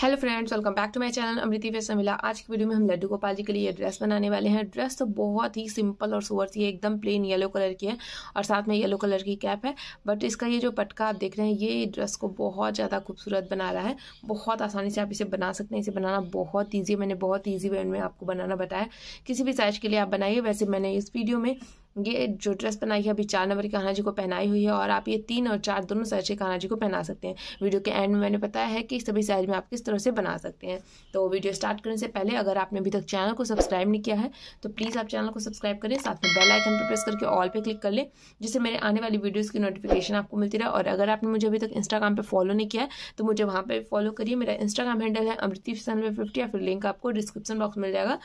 hello friends welcome back to my channel अमृति वे समिला आज की वीडियो में हम लड्डू गोपाल जी के लिए ये ड्रेस बनाने वाले हैं ड्रेस तो बहुत ही सिंपल और सुवर सी है एकदम प्लेन येलो कलर की है और साथ में येलो कलर की कैप है बट इसका ये जो पटका आप देख रहे हैं ये ड्रेस को बहुत ज़्यादा खूबसूरत बना रहा है बहुत आसानी से आप इसे बना सकते हैं इसे बनाना बहुत ईजी मैंने बहुत ईजी वे में आपको बनाना बताया किसी भी साइज के लिए आप बनाइए वैसे मैंने इस वीडियो में ये जो ड्रेस बनाई है अभी चार नंबर की कान्हा जी को पहनाई हुई है और आप ये तीन और चार दोनों साइज कान्हा जी को पहना सकते हैं वीडियो के एंड में मैंने बताया है कि सभी साइज में आप किस तरह से बना सकते हैं तो वीडियो स्टार्ट करने से पहले अगर आपने अभी तक चैनल को सब्सक्राइब नहीं किया है तो प्लीज़ आप चैनल को सब्सक्राइब करें साथ में बेल आइकन पर प्रेस करके ऑल पर क्लिक कर लें जिससे मेरे आने वाली वीडियोज़ की नोटिफिकेशन आपको मिलती रहे और अगर आपने मुझे अभी तक इंस्टाग्राम पर फॉलो नहीं किया है तो मुझे वहाँ पर फॉलो करिए मेरा इंस्टाग्राम हैंडल है अमृतीफ सन फिफ्टी या फिर लिंक आपको डिस्क्रिप्शन बॉक्स मिल जाएगा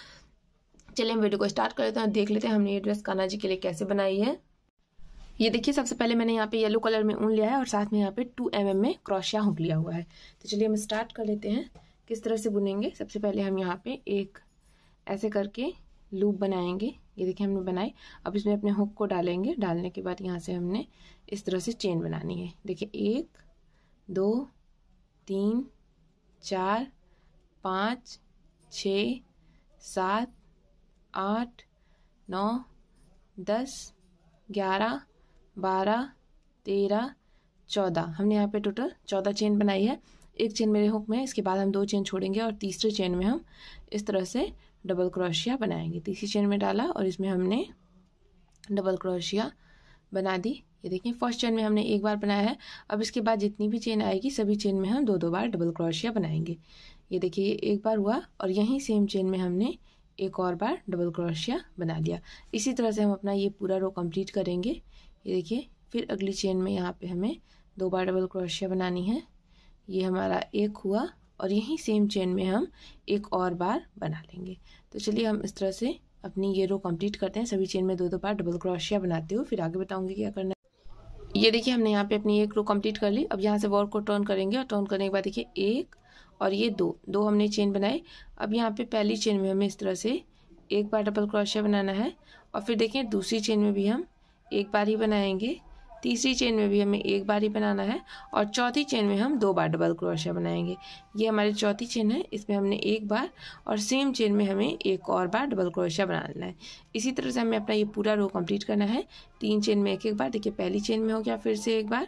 चलिए हम वीडियो को स्टार्ट कर लेते हैं देख लेते हैं हमने ये ड्रेस कान्हा जी के लिए कैसे बनाई है ये देखिए सबसे पहले मैंने यहाँ पे येलो कलर में ऊन लिया है और साथ में यहाँ पे टू एम mm में क्रॉशिया हुक लिया हुआ है तो चलिए हम स्टार्ट कर लेते हैं किस तरह से बुनेंगे सबसे पहले हम यहाँ पे एक ऐसे करके लूप बनाएंगे ये देखिए हमने बनाई अब इसमें अपने हुक को डालेंगे डालने के बाद यहाँ से हमने इस तरह से चेन बनानी है देखिए एक दो तीन चार पाँच छ सात आठ नौ दस ग्यारह बारह तेरह चौदह हमने यहाँ पे टोटल चौदह चेन बनाई है एक चेन मेरे हुक में है इसके बाद हम दो चेन छोड़ेंगे और तीसरे चेन में हम इस तरह से डबल क्रोशिया बनाएंगे तीसरी चेन में डाला और इसमें हमने डबल क्रोशिया बना दी ये देखिए फर्स्ट चेन में हमने एक बार बनाया है अब इसके बाद जितनी भी चेन आएगी सभी चेन में हम दो दो बार डबल क्रोशिया बनाएंगे ये देखिए ये एक बार हुआ और यहीं सेम चेन में हमने एक और बार डबल क्रोशिया बना लिया इसी तरह से हम अपना ये पूरा रो कंप्लीट करेंगे ये देखिए फिर अगली चेन में यहाँ पे हमें दो बार डबल क्रोशिया बनानी है ये हमारा एक हुआ और यही सेम चेन में हम एक और बार बना लेंगे तो चलिए हम इस तरह से अपनी ये रो कंप्लीट करते हैं सभी चेन में दो दो बार डबल क्रोशिया बनाते हुए फिर आगे बताऊँगी क्या करना ये देखिए हमने यहाँ पे अपनी एक रो कंप्लीट कर ली अब यहाँ से वर्क को टर्न करेंगे और टर्न करने के बाद देखिए एक और ये दो दो हमने चेन बनाए अब यहाँ पे पहली चेन में हमें इस तरह से एक बार डबल क्रोशिया बनाना है और फिर देखें दूसरी चेन में भी हम एक बार ही बनाएंगे तीसरी चेन में भी हमें एक बार ही बनाना है और चौथी चेन में हम दो बार डबल क्रोशिया बनाएंगे ये हमारी चौथी चेन है इसमें हमने एक बार और सेम चेन में हमें एक और बार डबल क्रोशिया बना लेना है इसी तरह से हमें अपना ये पूरा रो कंप्लीट करना है तीन चेन में एक एक बार देखिए पहली चेन में हो गया फिर से एक बार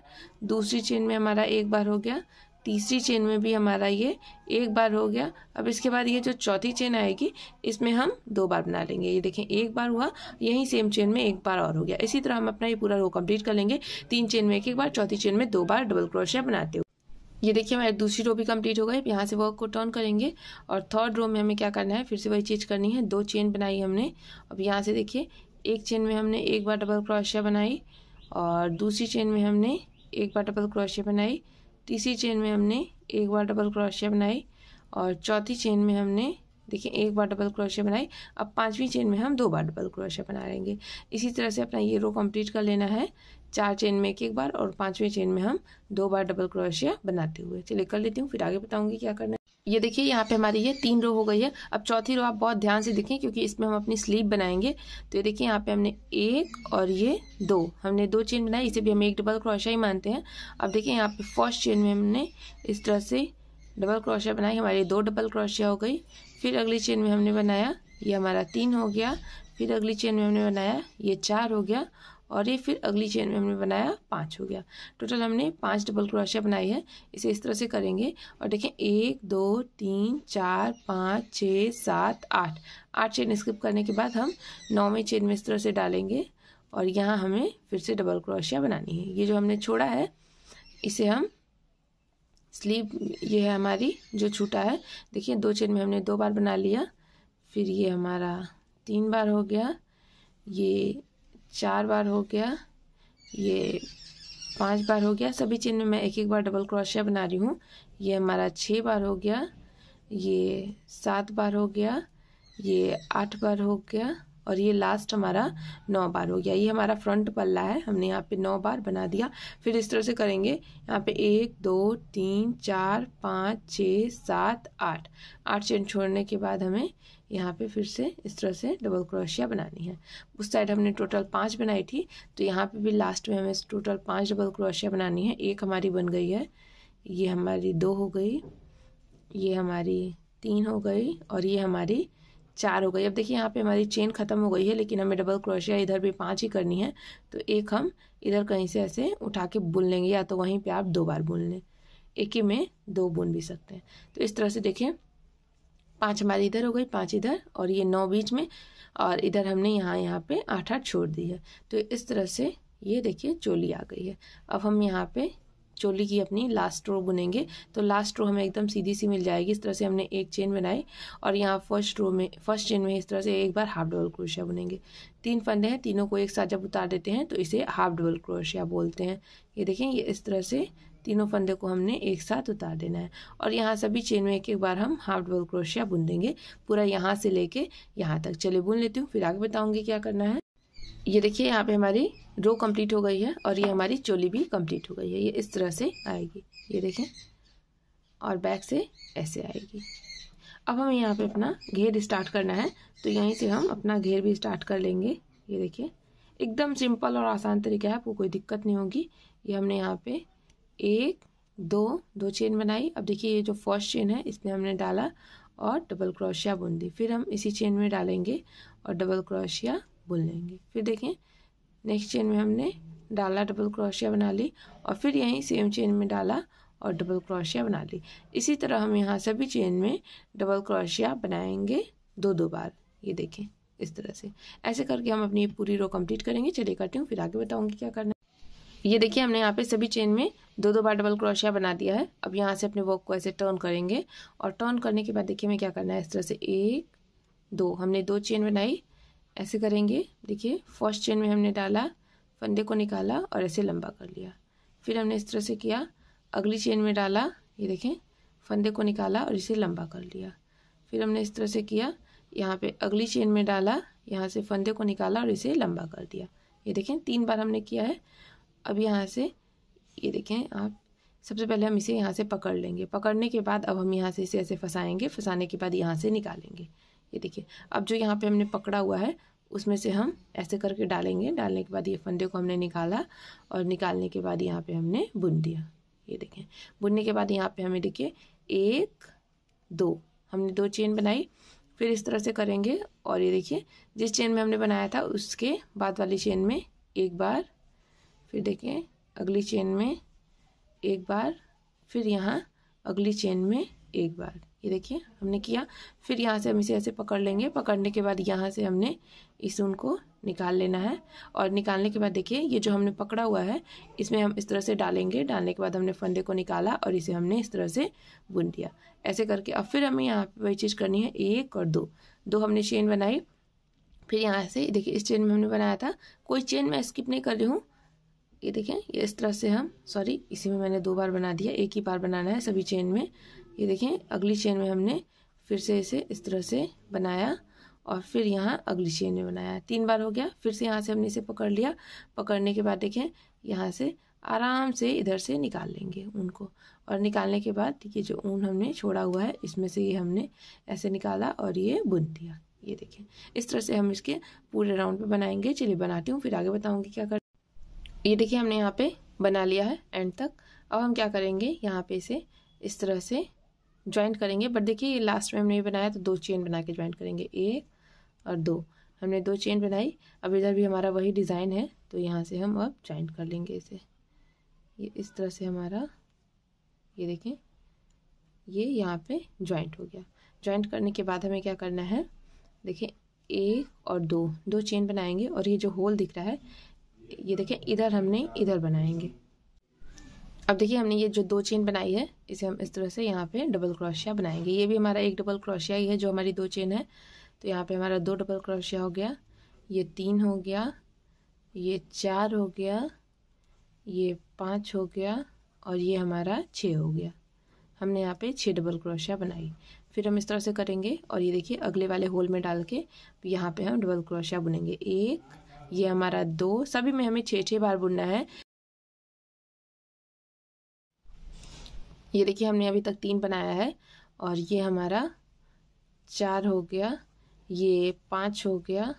दूसरी चेन में हमारा एक बार हो गया तीसरी चेन में भी हमारा ये एक बार हो गया अब इसके बाद ये जो चौथी चेन आएगी इसमें हम दो बार बना लेंगे ये देखें एक बार हुआ यही सेम चेन में एक बार और हो गया इसी तरह हम अपना ये पूरा रो कंप्लीट कर लेंगे तीन चेन में एक एक बार चौथी चेन में दो बार डबल क्रोशिया बनाते हुए ये देखिए हमारी दूसरी रो भी कंप्लीट हो गई यहाँ से वर्क को टर्न करेंगे और थर्ड रो में हमें क्या करना है फिर से वही चीज़ करनी है दो चेन बनाई हमने अब यहाँ से देखिए एक चेन में हमने एक बार डबल क्रोशिया बनाई और दूसरी चेन में हमने एक बार डबल क्रोशिया बनाई तीसरी चेन में हमने एक बार डबल क्रोशिया बनाई और चौथी चेन में हमने देखिए एक बार डबल क्रोशिया बनाई अब पांचवी चेन में हम दो बार डबल क्रोशिया बना लेंगे इसी तरह से अपना ये रो कंप्लीट कर लेना है चार चेन में एक एक बार और पांचवी चेन में हम दो बार डबल क्रोशिया बनाते हुए चलिए कर लेती हूँ फिर आगे बताऊँगी क्या करना है ये देखिए यहाँ पे हमारी ये तीन रो हो गई है अब चौथी रो आप बहुत ध्यान से देखें क्योंकि इसमें हम अपनी स्लीप बनाएंगे तो ये देखिए यहाँ पे हमने एक और ये दो हमने दो चेन बनाई इसे भी हम एक डबल क्रोशा ही मानते हैं अब देखिए यहाँ पे फर्स्ट चेन में हमने इस तरह से डबल क्रोशिया बनाई हमारी दो डबल क्रोशिया हो गई फिर अगली चेन में हमने बनाया ये हमारा तीन हो गया फिर अगली चेन में हमने बनाया ये चार हो गया और ये फिर अगली चेन में हमने बनाया पाँच हो गया टोटल हमने पाँच डबल क्रोशिया बनाई है इसे इस तरह से करेंगे और देखें एक दो तीन चार पाँच छः सात आठ आठ चेन स्किप करने के बाद हम नौवें चेन में इस तरह से डालेंगे और यहाँ हमें फिर से डबल क्रोशिया बनानी है ये जो हमने छोड़ा है इसे हम स्लीव ये है हमारी जो छूटा है देखिए दो चेन में हमने दो बार बना लिया फिर ये हमारा तीन बार हो गया ये चार बार हो गया ये पांच बार हो गया सभी चिन्ह में मैं एक एक बार डबल क्रोशिया बना रही हूँ ये हमारा छः बार हो गया ये सात बार हो गया ये आठ बार हो गया और ये लास्ट हमारा नौ बार हो गया ये हमारा फ्रंट पल्ला है हमने यहाँ पे नौ बार बना दिया फिर इस तरह से करेंगे यहाँ पे एक दो तीन चार पाँच छ सात आठ आठ चेन छोड़ने के बाद हमें यहाँ पे फिर से इस तरह से डबल क्रोशिया बनानी है उस साइड हमने टोटल पाँच बनाई थी तो यहाँ पे भी लास्ट में हमें टोटल पाँच डबल क्रोशिया बनानी है एक हमारी बन गई है ये हमारी दो हो गई ये हमारी तीन हो गई और ये हमारी चार हो गई अब देखिए यहाँ पे हमारी चेन ख़त्म हो गई है लेकिन हमें डबल क्रोशिया इधर भी पाँच ही करनी है तो एक हम इधर कहीं से ऐसे उठा के बुन लेंगे या तो वहीं पे आप दो बार बुन लें एक ही में दो बुन भी सकते हैं तो इस तरह से देखिए पाँच हमारी इधर हो गई पाँच इधर और ये नौ बीच में और इधर हमने यहाँ यहाँ पे आठ आठ छोड़ दी है तो इस तरह से ये देखिए चोली आ गई है अब हम यहाँ पे चोली की अपनी लास्ट रो बुनेंगे तो लास्ट रो हमें एकदम सीधी सी मिल जाएगी इस तरह से हमने एक चेन बनाई और यहाँ फर्स्ट रो में फर्स्ट चेन में इस तरह से एक बार हाफ डबल क्रोशिया बुनेंगे तीन फंदे हैं तीनों को एक साथ जब उतार देते हैं तो इसे हाफ डबल क्रोशिया बोलते हैं ये देखें ये इस तरह से तीनों फंदे को हमने एक साथ उतार देना है और यहाँ सभी चेन में एक एक बार हम हाफ डबल क्रोशिया बुन देंगे पूरा यहाँ से लेके यहाँ तक चलिए बुन लेती हूँ फिर आगे बताऊँगी क्या करना है ये देखिए यहाँ पे हमारी रो कंप्लीट हो गई है और ये हमारी चोली भी कंप्लीट हो गई है ये इस तरह से आएगी ये देखें और बैक से ऐसे आएगी अब हमें यहाँ पे अपना घेर स्टार्ट करना है तो यहीं से हम अपना घेर भी स्टार्ट कर लेंगे ये देखिए एकदम सिंपल और आसान तरीका है आपको कोई दिक्कत नहीं होगी ये हमने यहाँ पर एक दो दो चेन बनाई अब देखिए ये जो फर्स्ट चेन है इसमें हमने डाला और डबल क्रोशिया बुन दी फिर हम इसी चेन में डालेंगे और डबल क्रोशिया बुन लेंगे फिर देखें नेक्स्ट चेन में हमने डाला डबल क्रोशिया बना ली और फिर यहीं सेम चेन में डाला और डबल क्रोशिया बना ली इसी तरह हम यहाँ सभी चेन में डबल क्रोशिया बनाएंगे दो दो बार ये देखें इस तरह से ऐसे करके हम अपनी पूरी रो कंप्लीट करेंगे चलिए करती हूँ फिर आगे बताऊँगी क्या करना है ये देखिए हमने यहाँ पे सभी चेन में दो दो बार डबल क्रोशिया बना दिया है अब यहाँ से अपने वर्क को ऐसे टर्न करेंगे और टर्न करने के बाद देखिए हमें क्या करना है इस तरह से एक दो हमने दो चेन बनाई ऐसे करेंगे देखिए फर्स्ट चेन में हमने डाला फंदे को निकाला और ऐसे लंबा कर लिया फिर हमने इस तरह से किया अगली चेन में डाला ये देखें फंदे को निकाला और इसे लंबा कर लिया फिर हमने इस तरह से किया यहाँ पे अगली चेन में डाला यहाँ से फंदे को निकाला और इसे लंबा कर दिया ये देखें तीन बार हमने किया है अब यहाँ से ये देखें आप सबसे पहले हम इसे यहाँ से पकड़ लेंगे पकड़ने के बाद अब हम यहाँ से इसे ऐसे फंसाएंगे फंसाने के बाद यहाँ से निकालेंगे ये देखिए अब जो यहाँ पे हमने पकड़ा हुआ है उसमें से हम ऐसे करके डालेंगे डालने के बाद ये फंदे को हमने निकाला और निकालने के बाद यहाँ पे हमने बुन दिया ये देखें बुनने के बाद यहाँ पे हमें देखिए एक दो हमने दो चेन बनाई फिर इस तरह से करेंगे और ये देखिए जिस चेन में हमने बनाया था उसके बाद वाली चेन में एक बार फिर देखें अगली चेन में एक बार फिर यहाँ अगली चेन में एक बार ये देखिए हमने किया फिर यहाँ से हम इसे ऐसे पकड़ लेंगे पकड़ने के बाद यहाँ से हमने इस ऊन को निकाल लेना है और निकालने के बाद देखिए ये जो हमने पकड़ा हुआ है इसमें हम इस तरह से डालेंगे डालने के बाद हमने फंदे को निकाला और इसे हमने इस तरह से बुन दिया ऐसे करके अब फिर हमें यहाँ पे वही चीज़ करनी है एक और दो दो हमने चेन बनाई फिर यहाँ से देखिए इस चेन में हमने बनाया था कोई चेन मैं स्किप नहीं कर रही हूँ ये देखें ये इस तरह से हम सॉरी इसी में मैंने दो बार बना दिया एक ही बार बनाना है सभी चेन में ये देखें अगली चेन में हमने फिर से इसे इस तरह से बनाया और फिर यहाँ अगली चेन में बनाया तीन बार हो गया फिर से यहाँ से हमने इसे पकड़ लिया पकड़ने के बाद देखें यहाँ से आराम से इधर से निकाल लेंगे ऊन को और निकालने के बाद ये जो ऊन हमने छोड़ा हुआ है इसमें से ये हमने ऐसे निकाला और ये बुन दिया ये देखें इस तरह से हम इसके पूरे राउंड पे बनाएंगे चलिए बनाती हूँ फिर आगे बताऊँगी क्या कर ये देखिए हमने यहाँ पे बना लिया है एंड तक अब हम क्या करेंगे यहाँ पे इसे इस तरह से ज्वाइंट करेंगे बट देखिए लास्ट में हमने ये बनाया तो दो चेन बना के ज्वाइंट करेंगे एक और दो हमने दो चेन बनाई अब इधर भी हमारा वही डिज़ाइन है तो यहाँ से हम अब ज्वाइंट कर लेंगे इसे ये इस तरह से हमारा ये देखें ये यहाँ पे ज्वाइंट हो गया ज्वाइंट करने के बाद हमें क्या करना है देखें एक और दो दो चेन बनाएंगे और ये जो होल दिख रहा है ये देखें इधर हमने इधर बनाएंगे अब देखिए हमने ये जो दो चेन बनाई है इसे हम इस तरह से यहाँ पे डबल क्रोशिया बनाएंगे ये भी हमारा एक डबल क्रोशिया ही है जो हमारी दो चेन है तो यहाँ पे हमारा दो डबल क्रोशिया हो गया ये तीन हो गया ये चार हो गया ये पाँच हो गया और ये हमारा छः हो गया हमने यहाँ पे छः डबल क्रोशिया बनाई फिर हम इस तरह से करेंगे और ये देखिए अगले वाले होल में डाल के यहाँ पे हम डबल क्रोशिया बुनेंगे एक ये हमारा दो सभी में हमें छः छः बार बुनना है ये देखिए हमने अभी तक तीन बनाया है और ये हमारा चार हो गया ये पाँच हो गया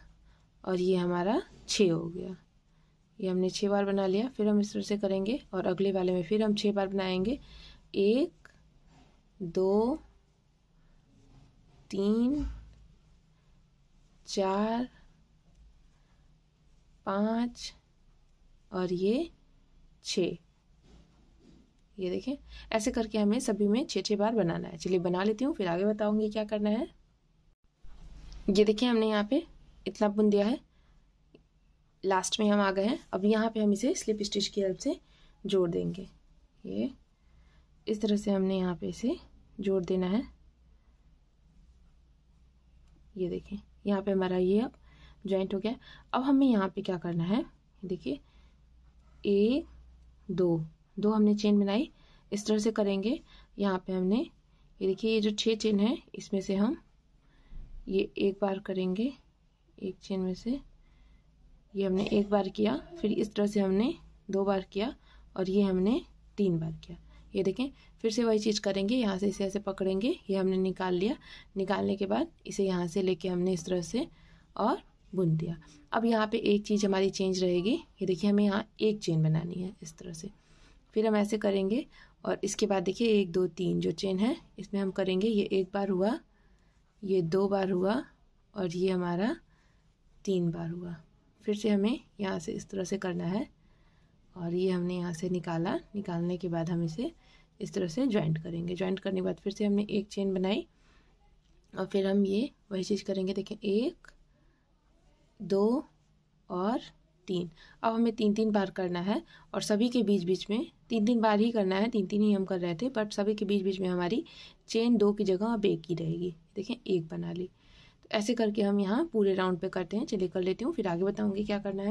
और ये हमारा छः हो गया ये हमने छः बार बना लिया फिर हम इस तरह से करेंगे और अगले वाले में फिर हम छः बार बनाएंगे एक दो तीन चार पाँच और ये छः ये देखें ऐसे करके हमें सभी में छः छः बार बनाना है चलिए बना लेती हूँ फिर आगे बताऊँगी क्या करना है ये देखिए हमने यहाँ पे इतना बुन दिया है लास्ट में हम आ गए हैं अब यहाँ पे हम इसे स्लिप स्टिच की हेल्प से जोड़ देंगे ये इस तरह से हमने यहाँ पे इसे जोड़ देना है ये देखें यहाँ पे हमारा ये अब ज्वाइंट हो गया अब हमें यहाँ पे क्या करना है देखिए एक दो दो हमने चेन बनाई इस तरह से करेंगे यहाँ पे हमने ये देखिए ये जो छः चेन है इसमें से हम ये एक बार करेंगे एक चेन में से ये हमने एक बार किया फिर इस तरह से हमने दो बार किया और ये हमने तीन बार किया ये देखें फिर से वही चीज़ करेंगे यहाँ से इसे ऐसे पकड़ेंगे ये हमने निकाल लिया निकालने के बाद इसे यहाँ से लेके हमने इस तरह से और बुन दिया अब यहाँ पे एक चीज़ हमारी चेंज रहेगी ये देखिए हमें यहाँ एक चेन बनानी है इस तरह से फिर हम ऐसे करेंगे और इसके बाद देखिए एक दो तीन जो चेन है इसमें हम करेंगे ये एक बार हुआ ये दो बार हुआ और ये हमारा तीन बार हुआ फिर से हमें यहाँ से इस तरह से करना है और ये हमने यहाँ से निकाला निकालने के बाद हम इसे इस तरह से ज्वाइंट करेंगे ज्वाइंट करने के बाद फिर से हमने एक चेन बनाई और फिर हम ये वही चीज़ करेंगे देखें एक दो और तीन अब हमें तीन तीन बार करना है और सभी के बीच बीच में तीन तीन बार ही करना है तीन तीन ही हम कर रहे थे बट सभी के बीच बीच में हमारी चेन दो की जगह अब एक ही रहेगी देखें एक बना ली तो ऐसे करके हम यहाँ पूरे राउंड पे करते हैं चलिए कर लेती हूँ फिर आगे बताऊँगी क्या करना है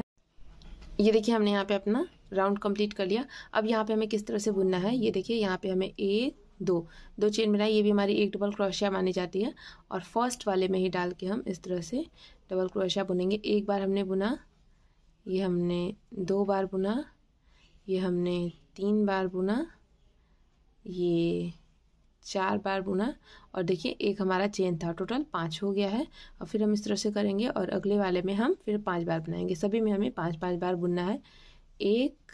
ये देखिए हमने यहाँ पर अपना राउंड कंप्लीट कर लिया अब यहाँ पर हमें किस तरह से बुनना है ये देखिए यहाँ पर हमें एक दो दो चेन बनाई ये भी हमारी एक डबल क्रोशिया मानी जाती है और फर्स्ट वाले में ही डाल के हम इस तरह से डबल क्रोशिया बुनेंगे एक बार हमने बुना ये हमने दो बार बुना ये हमने तीन बार बुना ये चार बार बुना और देखिए एक हमारा चेन था टोटल पाँच हो गया है और फिर हम इस तरह से करेंगे और अगले वाले में हम फिर पांच बार बनाएंगे सभी में हमें पांच पांच बार बुनना है एक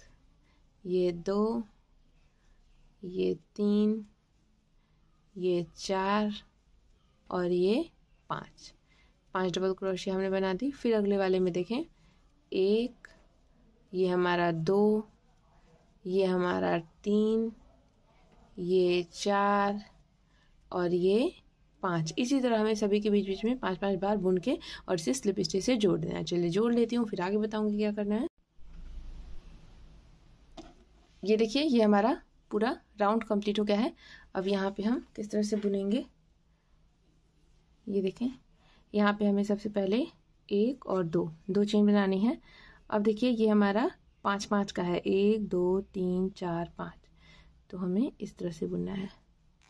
ये दो ये तीन ये चार और ये पाँच पांच डबल क्रोशिया हमने बना दी फिर अगले वाले में देखें एक ये हमारा दो ये हमारा तीन ये चार और ये पाँच इसी तरह हमें सभी के बीच बीच में पांच पांच बार बुन के और इसे स्लिप स्टिच से जोड़ देना है चलिए जोड़ लेती हूँ फिर आगे बताऊँगी क्या करना है ये देखिए ये हमारा पूरा राउंड कंप्लीट हो गया है अब यहाँ पे हम किस तरह से बुनेंगे ये देखें यहाँ पे हमें सबसे पहले एक और दो दो चेन बनानी है अब देखिए ये हमारा पाँच पाँच का है एक दो तीन चार पाँच तो हमें इस तरह से बुनना है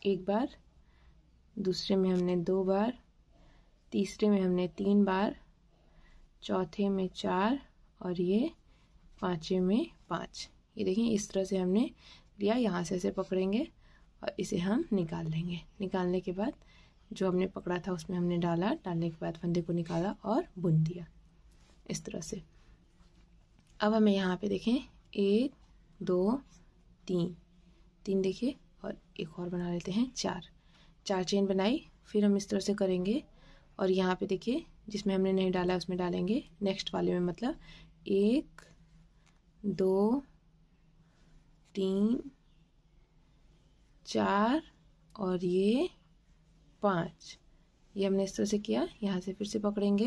एक बार दूसरे में हमने दो बार तीसरे में हमने तीन बार चौथे में चार और ये पाँचवें में पाँच ये देखिए इस तरह से हमने लिया यहाँ से ऐसे पकड़ेंगे और इसे हम निकाल लेंगे निकालने के बाद जो हमने पकड़ा था उसमें हमने डाला डालने के बाद फंदे को निकाला और बुन दिया इस तरह से अब हमें यहाँ पे देखें एक दो तीन तीन देखिए और एक और बना लेते हैं चार चार चेन बनाई फिर हम इस तरह से करेंगे और यहाँ पे देखिए जिसमें हमने नहीं डाला उसमें डालेंगे नेक्स्ट वाले में मतलब एक दो तीन चार और ये पाँच ये हमने इस तरह से किया यहाँ से फिर से पकड़ेंगे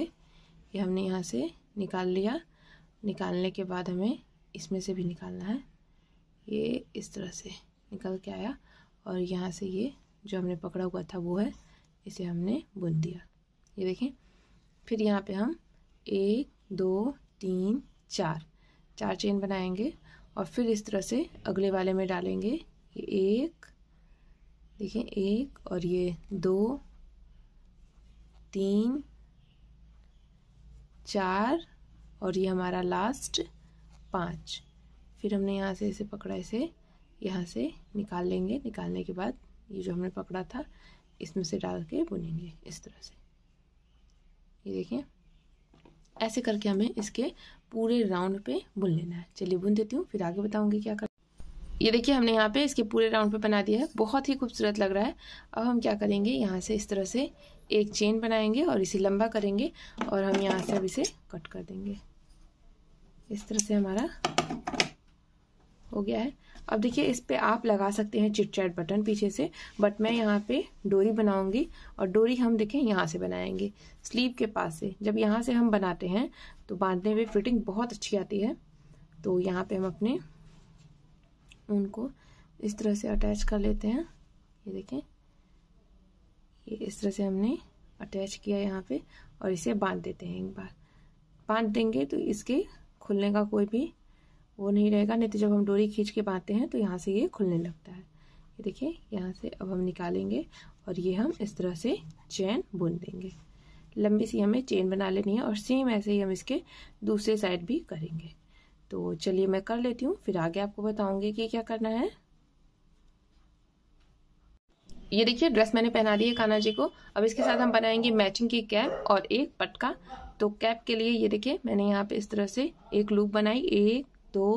ये हमने यहाँ से निकाल लिया निकालने के बाद हमें इसमें से भी निकालना है ये इस तरह से निकल के आया और यहाँ से ये जो हमने पकड़ा हुआ था वो है इसे हमने बुन दिया ये देखें फिर यहाँ पे हम एक दो तीन चार चार चेन बनाएंगे और फिर इस तरह से अगले वाले में डालेंगे ये एक देखिए एक और ये दो तीन चार और ये हमारा लास्ट पाँच फिर हमने यहाँ से इसे पकड़ा इसे यहाँ से निकाल लेंगे निकालने के बाद ये जो हमने पकड़ा था इसमें से डाल के बुनेंगे इस तरह से ये देखिए ऐसे करके हमें इसके पूरे राउंड पे बुन लेना है चलिए बुन देती हूँ फिर आगे बताऊँगी क्या कर ये देखिए हमने यहाँ पे इसके पूरे राउंड पे बना दिया है बहुत ही खूबसूरत लग रहा है अब हम क्या करेंगे यहाँ से इस तरह से एक चेन बनाएंगे और इसे लंबा करेंगे और हम यहाँ से अब इसे कट कर देंगे इस तरह से हमारा हो गया है अब देखिए इस पे आप लगा सकते हैं चिट चैट बटन पीछे से बट मैं यहाँ पे डोरी बनाऊंगी और डोरी हम देखें यहाँ से बनाएंगे स्लीव के पास से जब यहाँ से हम बनाते हैं तो बांधने में फिटिंग बहुत अच्छी आती है तो यहाँ पे हम अपने को इस तरह से अटैच कर लेते हैं ये देखें ये इस तरह से हमने अटैच किया यहाँ पे और इसे बांध देते हैं एक बार बांध देंगे तो इसके खुलने का कोई भी वो नहीं रहेगा नहीं तो जब हम डोरी खींच के बांधते हैं तो यहाँ से ये खुलने लगता है ये देखिए यहाँ से अब हम निकालेंगे और ये हम इस तरह से चैन बुन देंगे लंबी सी हमें चेन बना लेनी है और सेम ऐसे ही हम इसके दूसरे साइड भी करेंगे तो चलिए मैं कर लेती हूँ फिर आगे आपको बताऊंगी कि क्या करना है ये देखिए ड्रेस मैंने पहना दी है कान्हा जी को अब इसके साथ हम बनाएंगे मैचिंग की कैप और एक पटका तो कैप के लिए ये देखिए मैंने यहाँ पे इस तरह से एक लूप बनाई एक दो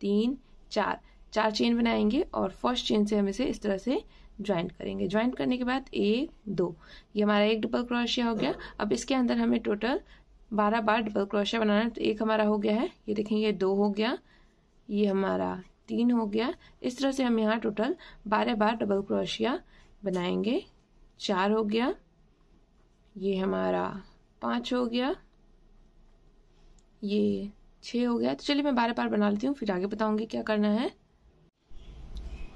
तीन चार चार चेन बनाएंगे और फर्स्ट चेन से हम इसे इस तरह से ज्वाइंट करेंगे ज्वाइंट करने के बाद एक दो ये हमारा एक डबल क्रोशिया हो गया अब इसके अंदर हमें टोटल बारह बार डबल क्रोशिया बनाना तो एक हमारा हो गया है ये देखें ये दो हो गया ये हमारा तीन हो गया इस तरह से हम यहाँ टोटल बारह बार डबल क्रोशिया बनाएंगे चार हो गया ये हमारा पाँच हो गया ये छः हो गया तो चलिए मैं बारह बार बना लेती हूँ फिर आगे बताऊँगी क्या करना है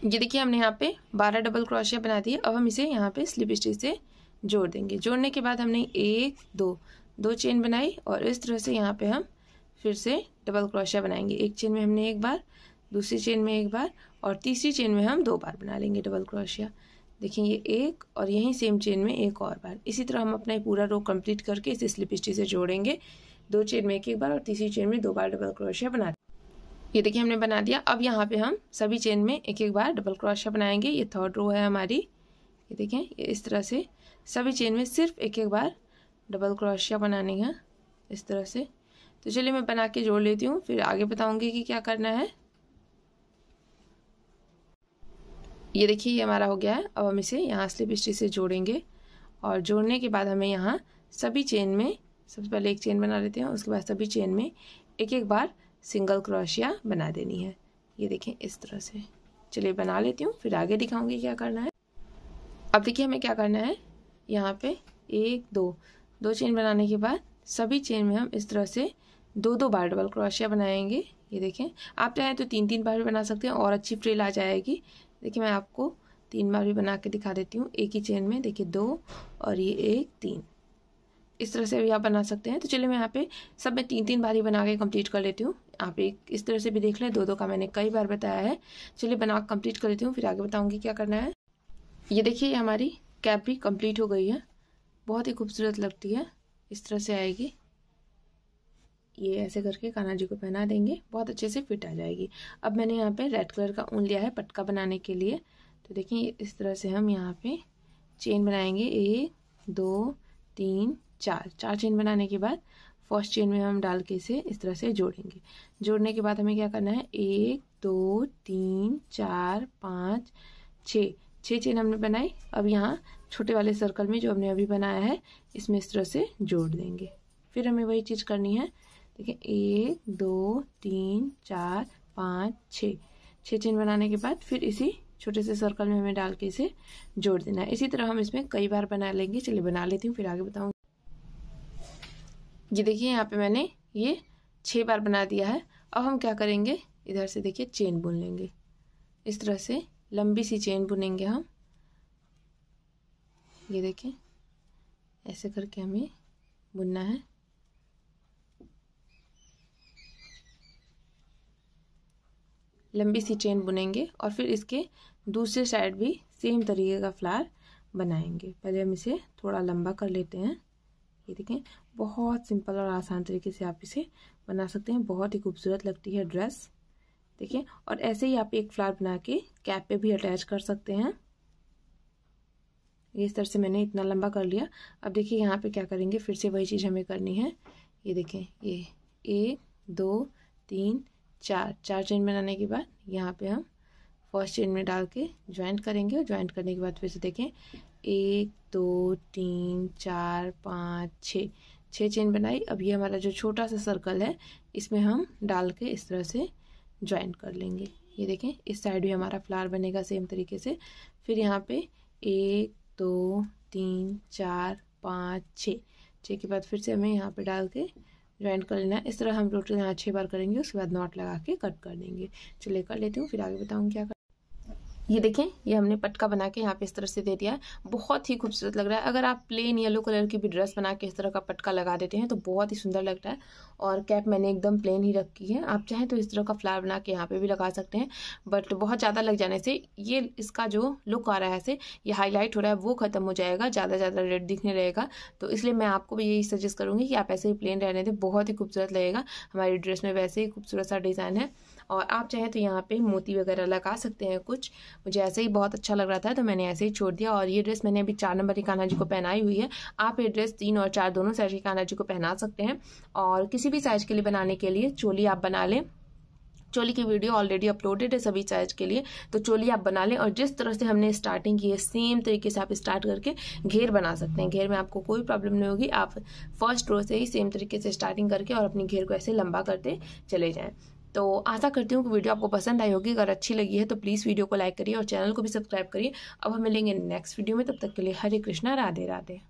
ये देखिए हमने यहाँ पे बारह डबल क्रोशिया बना दिए अब हम इसे यहाँ पे स्लिप स्टिच से जोड़ देंगे जोड़ने के बाद हमने एक दो दो चेन बनाई और इस तरह से यहाँ पे हम फिर से डबल क्रोशिया बनाएंगे एक चेन में हमने एक बार दूसरी चेन में एक बार और तीसरी चेन में हम दो बार बना लेंगे डबल क्रोशिया देखिए ये एक और यहीं सेम चेन में एक और बार इसी तरह हम अपना पूरा रो कंप्लीट करके इसे स्लिप स्टिच से जोड़ेंगे दो चेन में एक एक बार और तीसरी चेन में दो बार डबल क्रोशिया बना ये देखिए हमने बना दिया अब यहाँ पे हम सभी चेन में एक एक बार डबल क्रोशिया बनाएंगे ये थर्ड रो है हमारी ये देखें ये इस तरह से सभी चेन में सिर्फ एक एक बार डबल क्रोशिया बनानी है इस तरह से तो चलिए मैं बना के जोड़ लेती हूँ फिर आगे बताऊँगी कि क्या करना है ये देखिए ये हमारा हो गया है अब हम इसे यहाँ स्लिप स्टिच से जोड़ेंगे और जोड़ने के बाद हमें यहाँ सभी चेन में सबसे पहले एक चेन बना लेते हैं उसके बाद सभी चेन में एक एक बार सिंगल क्रोशिया बना देनी है ये देखें इस तरह से चलिए बना लेती हूँ फिर आगे दिखाऊंगी क्या करना है अब देखिए हमें क्या करना है यहाँ पे एक दो दो चेन बनाने के बाद सभी चेन में हम इस तरह से दो दो बार डबल क्रोशिया बनाएंगे ये देखें आप चाहें तो तीन तीन बार भी बना सकते हैं और अच्छी फ्रिल आ जाएगी देखिए मैं आपको तीन बार भी बना के दिखा देती हूँ एक ही चेन में देखिए दो और ये एक तीन इस तरह से भी आप बना सकते हैं तो चलिए मैं यहाँ पे सब मैं तीन तीन बार ही बना के कंप्लीट कर लेती हूँ आप एक इस तरह से भी देख लें दो दो का मैंने कई बार बताया है चलिए बना कंप्लीट कर लेती हूँ फिर आगे बताऊँगी क्या करना है ये देखिए हमारी कैप भी कम्प्लीट हो गई है बहुत ही खूबसूरत लगती है इस तरह से आएगी ये ऐसे करके कान्हा जी को पहना देंगे बहुत अच्छे से फिट आ जाएगी अब मैंने यहाँ पे रेड कलर का ऊन लिया है पटका बनाने के लिए तो देखिए इस तरह से हम यहाँ पे चेन बनाएंगे एक दो तीन चार चार चेन बनाने के बाद फर्स्ट चेन में हम डाल के इसे इस तरह से जोड़ेंगे जोड़ने के बाद हमें क्या करना है एक दो तीन चार पाँच छः छः चेन हमने बनाई अब यहाँ छोटे वाले सर्कल में जो हमने अभी बनाया है इसमें इस तरह से जोड़ देंगे फिर हमें वही चीज़ करनी है देखिए एक दो तीन चार पाँच छ छः चेन बनाने के बाद फिर इसी छोटे से सर्कल में हमें डाल के इसे जोड़ देना है इसी तरह हम इसमें कई बार बना लेंगे चलिए बना लेती हूँ फिर आगे बताऊँगी ये देखिए यहाँ पे मैंने ये छः बार बना दिया है अब हम क्या करेंगे इधर से देखिए चेन बुन लेंगे इस तरह से लंबी सी चेन बुनेंगे हम ये देखें ऐसे करके हमें बुनना है लंबी सी चेन बुनेंगे और फिर इसके दूसरे साइड भी सेम तरीके का फ्लावर बनाएंगे पहले हम इसे थोड़ा लंबा कर लेते हैं ये देखें बहुत सिंपल और आसान तरीके से आप इसे बना सकते हैं बहुत ही खूबसूरत लगती है ड्रेस देखिए और ऐसे ही आप एक फ्लावर बना के कैप पे भी अटैच कर सकते हैं ये इस तरह से मैंने इतना लंबा कर लिया अब देखिए यहाँ पे क्या करेंगे फिर से वही चीज़ हमें करनी है ये देखें ये एक दो तीन चार चार चेन बनाने के बाद यहाँ पे हम फर्स्ट चेन में डाल के ज्वाइंट करेंगे और ज्वाइंट करने के बाद फिर से देखें एक दो तीन चार पाँच छः छः चेन बनाई अब ये हमारा जो छोटा सा सर्कल है इसमें हम डाल के इस तरह से ज्वाइंट कर लेंगे ये देखें इस साइड भी हमारा फ्लावर बनेगा सेम तरीके से फिर यहाँ पे एक दो तीन चार पाँच छः छः के बाद फिर से हमें यहाँ पे डाल के ज्वाइंट कर लेना है इस तरह हम टोटल यहाँ छः बार करेंगे उसके बाद नॉट लगा के कट कर देंगे चलिए कर लेती हूँ फिर आगे बताऊँ क्या कर ये देखें ये हमने पटका बना के यहाँ पे इस तरह से दे दिया है बहुत ही खूबसूरत लग रहा है अगर आप प्लेन येलो कलर की भी ड्रेस बना के इस तरह का पटका लगा देते हैं तो बहुत ही सुंदर लग रहा है और कैप मैंने एकदम प्लेन ही रखी है आप चाहें तो इस तरह का फ्लावर बना के यहाँ पे भी लगा सकते हैं बट बहुत ज़्यादा लग जाने से ये इसका जो लुक आ रहा है ऐसे ये हाईलाइट हो रहा है वो ख़त्म हो जाएगा ज़्यादा ज़्यादा रेड दिखने रहेगा तो इसलिए मैं आपको भी यही सजेस्ट करूँगी कि आप ऐसे ही प्लेन रहने दें बहुत ही खूबसूरत लगेगा हमारी ड्रेस में वैसे ही खूबसूरत सा डिज़ाइन है और आप चाहें तो यहाँ पर मोती वगैरह लगा सकते हैं कुछ मुझे ऐसे ही बहुत अच्छा लग रहा था तो मैंने ऐसे ही छोड़ दिया और ये ड्रेस मैंने अभी चार नंबर की कान्हा जी को पहनाई हुई है आप ये ड्रेस तीन और चार दोनों साइज की कान्हा जी को पहना सकते हैं और किसी भी साइज के लिए बनाने के लिए चोली आप बना लें चोली की वीडियो ऑलरेडी अपलोडेड है सभी साइज के लिए तो चोली आप बना लें और जिस तरह से हमने स्टार्टिंग की है सेम तरीके से आप स्टार्ट करके घेर बना सकते हैं घेर में आपको कोई प्रॉब्लम नहीं होगी आप फर्स्ट रो से ही सेम तरीके से स्टार्टिंग करके और अपनी घेर को ऐसे लंबा करते चले जाएं तो आशा करती हूँ कि वीडियो आपको पसंद आई होगी अगर अच्छी लगी है तो प्लीज़ वीडियो को लाइक करिए और चैनल को भी सब्सक्राइब करिए अब हम मिलेंगे नेक्स्ट वीडियो में तब तक के लिए हरे कृष्णा राधे राधे